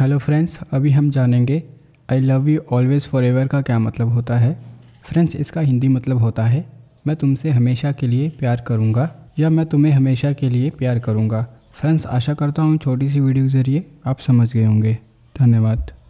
hello friends अभी हम जानेंगे I love you always forever का क्या मतलब होता है फ्रेंड्स इसका हिंदी मतलब होता है मैं तुमसे हमेशा के लिए प्यार करूँगा या मैं तुम्हें हमेशा के लिए प्यार करूँगा फ्रेंड्स आशा करता हूँ छोटी सी वीडियो के ज़रिए आप समझ गए होंगे धन्यवाद